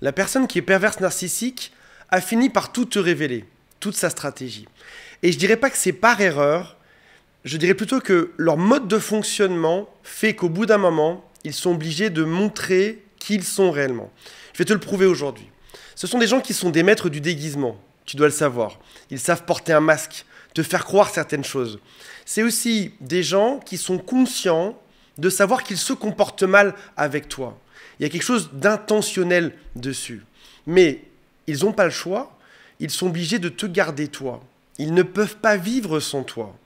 La personne qui est perverse narcissique a fini par tout te révéler, toute sa stratégie. Et je dirais pas que c'est par erreur, je dirais plutôt que leur mode de fonctionnement fait qu'au bout d'un moment, ils sont obligés de montrer qui ils sont réellement. Je vais te le prouver aujourd'hui. Ce sont des gens qui sont des maîtres du déguisement, tu dois le savoir. Ils savent porter un masque, te faire croire certaines choses. C'est aussi des gens qui sont conscients de savoir qu'ils se comportent mal avec toi. Il y a quelque chose d'intentionnel dessus. Mais ils n'ont pas le choix. Ils sont obligés de te garder, toi. Ils ne peuvent pas vivre sans toi.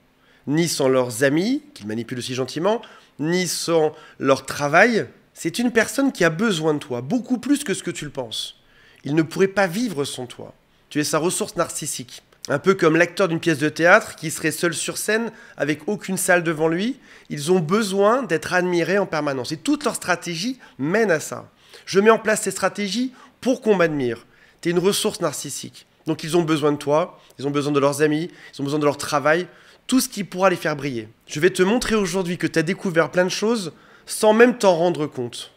Ni sans leurs amis, qu'ils manipulent aussi gentiment, ni sans leur travail. C'est une personne qui a besoin de toi, beaucoup plus que ce que tu le penses. Ils ne pourraient pas vivre sans toi. Tu es sa ressource narcissique un peu comme l'acteur d'une pièce de théâtre qui serait seul sur scène avec aucune salle devant lui, ils ont besoin d'être admirés en permanence. Et toute leur stratégie mène à ça. Je mets en place ces stratégies pour qu'on m'admire. Tu es une ressource narcissique. Donc ils ont besoin de toi, ils ont besoin de leurs amis, ils ont besoin de leur travail, tout ce qui pourra les faire briller. Je vais te montrer aujourd'hui que tu as découvert plein de choses sans même t'en rendre compte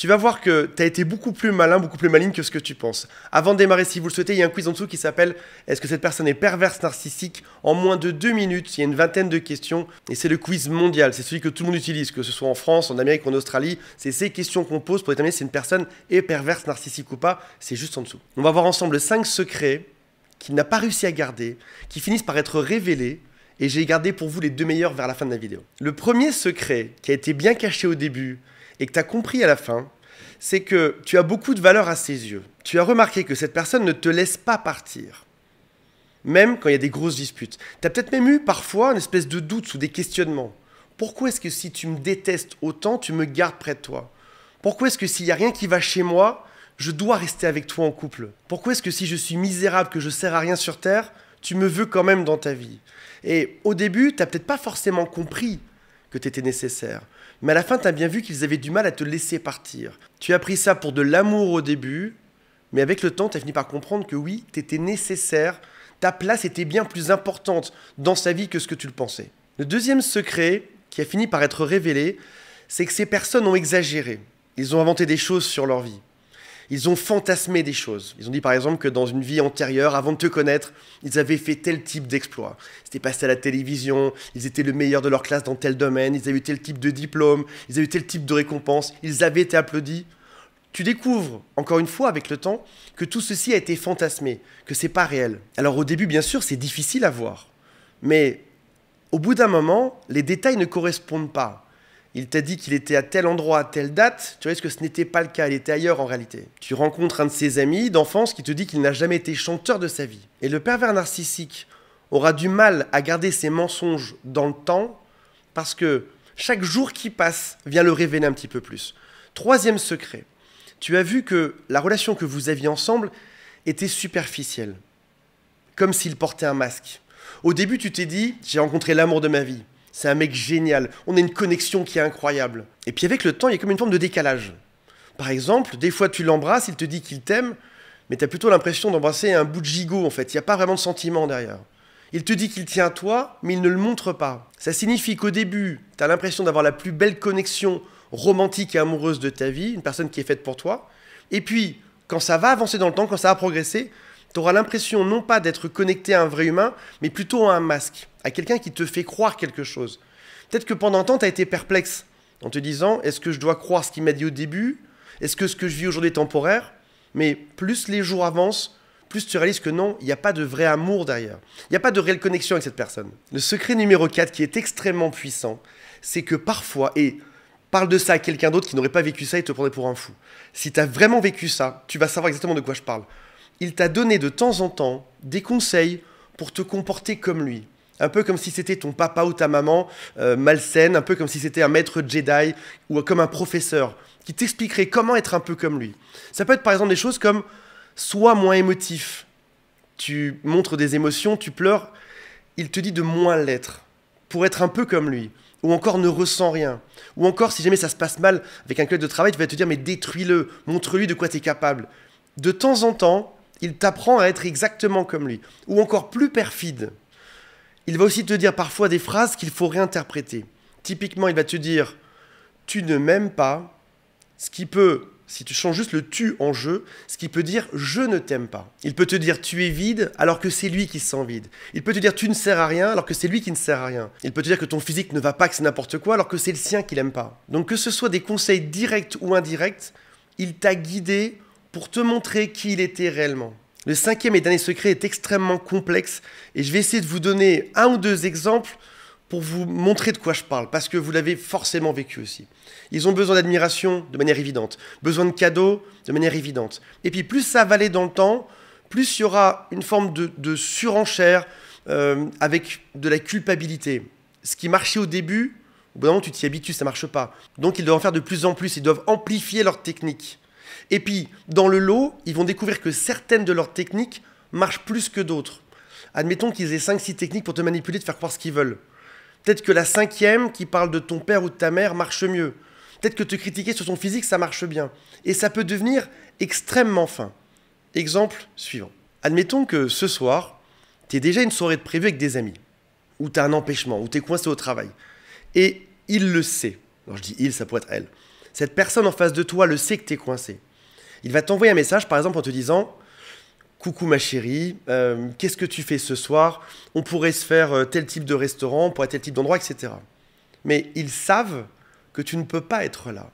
tu vas voir que tu as été beaucoup plus malin, beaucoup plus maligne que ce que tu penses. Avant de démarrer, si vous le souhaitez, il y a un quiz en dessous qui s'appelle Est-ce que cette personne est perverse narcissique En moins de deux minutes, il y a une vingtaine de questions et c'est le quiz mondial. C'est celui que tout le monde utilise, que ce soit en France, en Amérique, en Australie. C'est ces questions qu'on pose pour déterminer si une personne est perverse narcissique ou pas. C'est juste en dessous. On va voir ensemble cinq secrets qu'il n'a pas réussi à garder, qui finissent par être révélés et j'ai gardé pour vous les deux meilleurs vers la fin de la vidéo. Le premier secret qui a été bien caché au début, et que tu as compris à la fin, c'est que tu as beaucoup de valeur à ses yeux. Tu as remarqué que cette personne ne te laisse pas partir, même quand il y a des grosses disputes. Tu as peut-être même eu parfois une espèce de doute ou des questionnements. Pourquoi est-ce que si tu me détestes autant, tu me gardes près de toi Pourquoi est-ce que s'il n'y a rien qui va chez moi, je dois rester avec toi en couple Pourquoi est-ce que si je suis misérable, que je sers à rien sur Terre, tu me veux quand même dans ta vie Et au début, tu n'as peut-être pas forcément compris que tu étais nécessaire. Mais à la fin, tu as bien vu qu'ils avaient du mal à te laisser partir. Tu as pris ça pour de l'amour au début, mais avec le temps, tu as fini par comprendre que oui, tu étais nécessaire, ta place était bien plus importante dans sa vie que ce que tu le pensais. Le deuxième secret qui a fini par être révélé, c'est que ces personnes ont exagéré. Ils ont inventé des choses sur leur vie ils ont fantasmé des choses. Ils ont dit par exemple que dans une vie antérieure, avant de te connaître, ils avaient fait tel type d'exploit. C'était passé à la télévision, ils étaient le meilleur de leur classe dans tel domaine, ils avaient eu tel type de diplôme, ils avaient eu tel type de récompense, ils avaient été applaudis. Tu découvres, encore une fois avec le temps, que tout ceci a été fantasmé, que c'est pas réel. Alors au début, bien sûr, c'est difficile à voir, mais au bout d'un moment, les détails ne correspondent pas il t'a dit qu'il était à tel endroit, à telle date, tu vois, que ce n'était pas le cas Il était ailleurs en réalité. Tu rencontres un de ses amis d'enfance qui te dit qu'il n'a jamais été chanteur de sa vie. Et le pervers narcissique aura du mal à garder ses mensonges dans le temps parce que chaque jour qui passe vient le révéler un petit peu plus. Troisième secret, tu as vu que la relation que vous aviez ensemble était superficielle, comme s'il portait un masque. Au début, tu t'es dit, j'ai rencontré l'amour de ma vie. C'est un mec génial. On a une connexion qui est incroyable. Et puis avec le temps, il y a comme une forme de décalage. Par exemple, des fois tu l'embrasses, il te dit qu'il t'aime, mais tu as plutôt l'impression d'embrasser un bout de gigot en fait. Il n'y a pas vraiment de sentiment derrière. Il te dit qu'il tient à toi, mais il ne le montre pas. Ça signifie qu'au début, tu as l'impression d'avoir la plus belle connexion romantique et amoureuse de ta vie, une personne qui est faite pour toi. Et puis, quand ça va avancer dans le temps, quand ça va progresser, tu auras l'impression non pas d'être connecté à un vrai humain, mais plutôt à un masque à quelqu'un qui te fait croire quelque chose. Peut-être que pendant un temps, tu as été perplexe en te disant est-ce que je dois croire ce qu'il m'a dit au début Est-ce que ce que je vis aujourd'hui est temporaire Mais plus les jours avancent, plus tu réalises que non, il n'y a pas de vrai amour derrière. Il n'y a pas de réelle connexion avec cette personne. Le secret numéro 4 qui est extrêmement puissant, c'est que parfois, et parle de ça à quelqu'un d'autre qui n'aurait pas vécu ça, et te prendrait pour un fou. Si tu as vraiment vécu ça, tu vas savoir exactement de quoi je parle. Il t'a donné de temps en temps des conseils pour te comporter comme lui un peu comme si c'était ton papa ou ta maman euh, malsaine, un peu comme si c'était un maître Jedi ou comme un professeur qui t'expliquerait comment être un peu comme lui. Ça peut être par exemple des choses comme sois moins émotif. Tu montres des émotions, tu pleures, il te dit de moins l'être pour être un peu comme lui ou encore ne ressent rien. Ou encore, si jamais ça se passe mal avec un collègue de travail, tu vas te dire, mais détruis-le, montre-lui de quoi tu es capable. De temps en temps, il t'apprend à être exactement comme lui. Ou encore plus perfide, il va aussi te dire parfois des phrases qu'il faut réinterpréter. Typiquement, il va te dire tu ne m'aimes pas, ce qui peut, si tu changes juste le tu en je, ce qui peut dire je ne t'aime pas. Il peut te dire tu es vide alors que c'est lui qui se sent vide. Il peut te dire tu ne sers à rien alors que c'est lui qui ne sert à rien. Il peut te dire que ton physique ne va pas, que c'est n'importe quoi alors que c'est le sien qui l'aime pas. Donc que ce soit des conseils directs ou indirects, il t'a guidé pour te montrer qui il était réellement. Le cinquième et dernier secret est extrêmement complexe et je vais essayer de vous donner un ou deux exemples pour vous montrer de quoi je parle, parce que vous l'avez forcément vécu aussi. Ils ont besoin d'admiration de manière évidente, besoin de cadeaux de manière évidente. Et puis plus ça va aller dans le temps, plus il y aura une forme de, surenchère euh, avec de la culpabilité. Ce qui marchait au début, au bout d'un moment tu t'y habitues, ça marche pas. Donc ils doivent en faire de plus en plus, ils doivent amplifier leur technique. Et puis, dans le lot, ils vont découvrir que certaines de leurs techniques marchent plus que d'autres. Admettons qu'ils aient 5-6 techniques pour te manipuler, te faire croire ce qu'ils veulent. Peut-être que la cinquième, qui parle de ton père ou de ta mère, marche mieux. Peut-être que te critiquer sur son physique, ça marche bien. Et ça peut devenir extrêmement fin. Exemple suivant. Admettons que ce soir, tu es déjà une soirée de prévue avec des amis, ou tu as un empêchement, ou tu es coincé au travail. Et il le sait. Alors je dis il, ça peut être elle. Cette personne en face de toi le sait que tu es coincé. Il va t'envoyer un message, par exemple, en te disant Coucou ma chérie, euh, qu'est-ce que tu fais ce soir On pourrait se faire euh, tel type de restaurant, pour tel type d'endroit, etc. Mais ils savent que tu ne peux pas être là.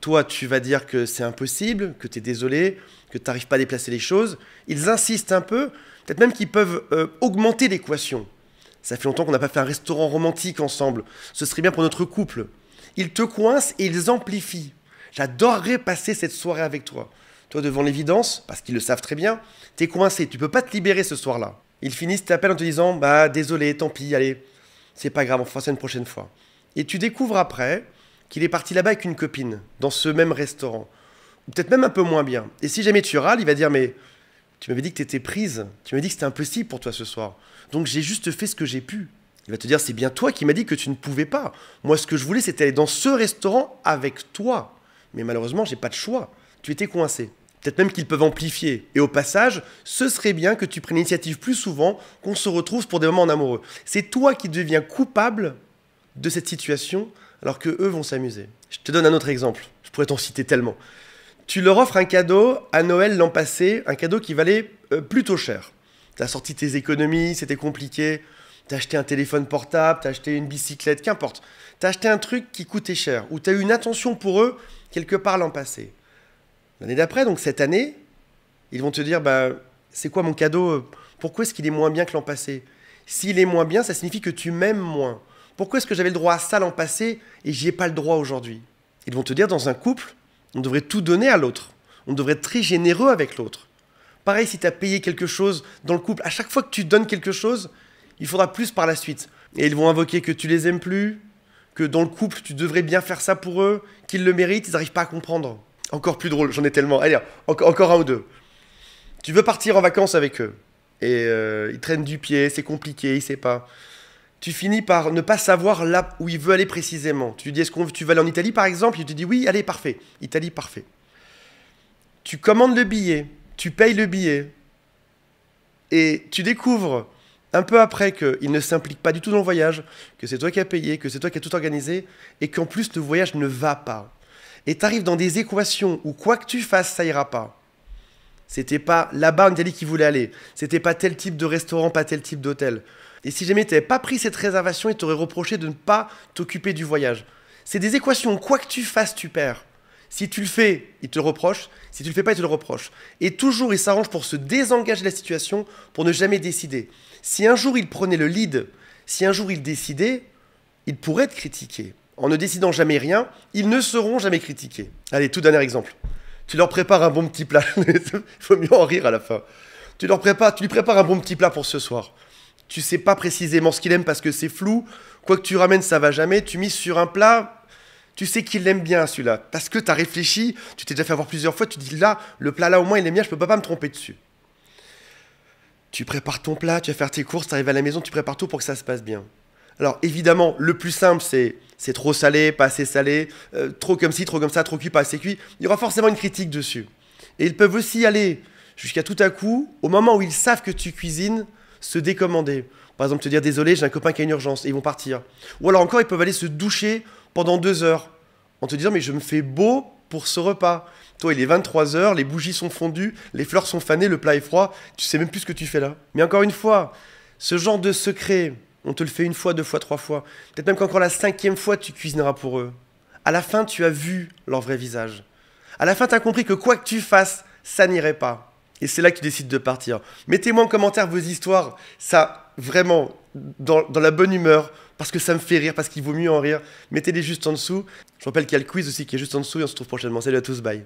Toi, tu vas dire que c'est impossible, que tu es désolé, que tu n'arrives pas à déplacer les choses. Ils insistent un peu, peut-être même qu'ils peuvent euh, augmenter l'équation. Ça fait longtemps qu'on n'a pas fait un restaurant romantique ensemble. Ce serait bien pour notre couple. Ils te coincent et ils amplifient. J'adorerais passer cette soirée avec toi. Toi, devant l'évidence, parce qu'ils le savent très bien, t'es coincé, tu peux pas te libérer ce soir-là. Ils finissent t'appellent en te disant Bah, désolé, tant pis, allez, c'est pas grave, on fera ça une prochaine fois. Et tu découvres après qu'il est parti là-bas avec une copine, dans ce même restaurant. Peut-être même un peu moins bien. Et si jamais tu râles, il va dire Mais tu m'avais dit que t'étais prise, tu m'avais dit que c'était impossible pour toi ce soir. Donc j'ai juste fait ce que j'ai pu. Il va te dire C'est bien toi qui m'as dit que tu ne pouvais pas. Moi, ce que je voulais, c'était aller dans ce restaurant avec toi. Mais malheureusement, j'ai pas de choix. Tu étais coincé. Peut-être même qu'ils peuvent amplifier. Et au passage, ce serait bien que tu prennes l'initiative plus souvent, qu'on se retrouve pour des moments en amoureux. C'est toi qui deviens coupable de cette situation, alors que eux vont s'amuser. Je te donne un autre exemple. Je pourrais t'en citer tellement. Tu leur offres un cadeau à Noël l'an passé, un cadeau qui valait euh, plutôt cher. Tu as sorti tes économies, c'était compliqué. T'as acheté un téléphone portable, t'as acheté une bicyclette, qu'importe. T'as acheté un truc qui coûtait cher, ou t'as eu une attention pour eux quelque part l'an passé. L'année d'après, donc cette année, ils vont te dire bah, c'est quoi mon cadeau euh, Pourquoi est-ce qu'il est moins bien que l'an passé S'il est moins bien, ça signifie que tu m'aimes moins. Pourquoi est-ce que j'avais le droit à ça l'an passé et j'y ai pas le droit aujourd'hui Ils vont te dire dans un couple, on devrait tout donner à l'autre. On devrait être très généreux avec l'autre. Pareil si tu as payé quelque chose dans le couple, à chaque fois que tu donnes quelque chose, il faudra plus par la suite. Et ils vont invoquer que tu les aimes plus, que dans le couple, tu devrais bien faire ça pour eux, qu'ils le méritent, ils n'arrivent pas à comprendre. Encore plus drôle, j'en ai tellement. Allez, encore un ou deux. Tu veux partir en vacances avec eux, et euh, ils traînent du pied, c'est compliqué, ils ne savent pas. Tu finis par ne pas savoir là où il veut aller précisément. Tu lui dis, est-ce qu'on tu veux aller en Italie par exemple Il te dit, oui, allez, parfait. Italie, parfait. Tu commandes le billet, tu payes le billet, et tu découvres un peu après qu'il ne s'implique pas du tout dans le voyage, que c'est toi qui as payé, que c'est toi qui as tout organisé, et qu'en plus le voyage ne va pas. Et t'arrives dans des équations où quoi que tu fasses, ça ira pas. C'était pas là-bas dit qui voulait aller. C'était pas tel type de restaurant, pas tel type d'hôtel. Et si jamais t'avais pas pris cette réservation, il t'aurait reproché de ne pas t'occuper du voyage. C'est des équations, quoi que tu fasses, tu perds. Si tu le fais, il te reproche. Si tu le fais pas, il te le reproche. Et toujours, il s'arrange pour se désengager de la situation, pour ne jamais décider. Si un jour il prenait le lead, si un jour il décidait, il pourrait être critiqué. En ne décidant jamais rien, ils ne seront jamais critiqués. Allez, tout dernier exemple. Tu leur prépares un bon petit plat. il faut mieux en rire à la fin. Tu leur prépares, tu lui prépares un bon petit plat pour ce soir. Tu sais pas précisément ce qu'il aime parce que c'est flou. Quoi que tu ramènes, ça va jamais. Tu mises sur un plat tu sais qu'il l'aime bien celui-là, parce que tu as réfléchi, tu t'es déjà fait avoir plusieurs fois, tu dis là, le plat là au moins il est bien, je ne peux pas, me tromper dessus. Tu prépares ton plat, tu vas faire tes courses, tu arrives à la maison, tu prépares tout pour que ça se passe bien. Alors évidemment, le plus simple c'est c'est trop salé, pas assez salé, euh, trop comme ci, trop comme ça, trop cuit, pas assez cuit. Il y aura forcément une critique dessus. Et ils peuvent aussi aller jusqu'à tout à coup, au moment où ils savent que tu cuisines, se décommander. Par exemple, te dire désolé, j'ai un copain qui a une urgence, et ils vont partir. Ou alors encore, ils peuvent aller se doucher pendant deux heures en te disant mais je me fais beau pour ce repas. Toi, il est 23h, les bougies sont fondues, les fleurs sont fanées, le plat est froid, tu sais même plus ce que tu fais là. Mais encore une fois, ce genre de secret, on te le fait une fois, deux fois, trois fois. Peut-être même qu'encore la cinquième fois, tu cuisineras pour eux. À la fin, tu as vu leur vrai visage. À la fin, tu as compris que quoi que tu fasses, ça n'irait pas. Et c'est là que tu décides de partir. Mettez-moi en commentaire vos histoires. Ça, vraiment, dans la bonne humeur, parce que ça me fait rire, parce qu'il vaut mieux en rire. Mettez-les juste en dessous. Je rappelle qu'il y a le quiz aussi qui est juste en dessous et on se retrouve prochainement. Salut à tous, bye.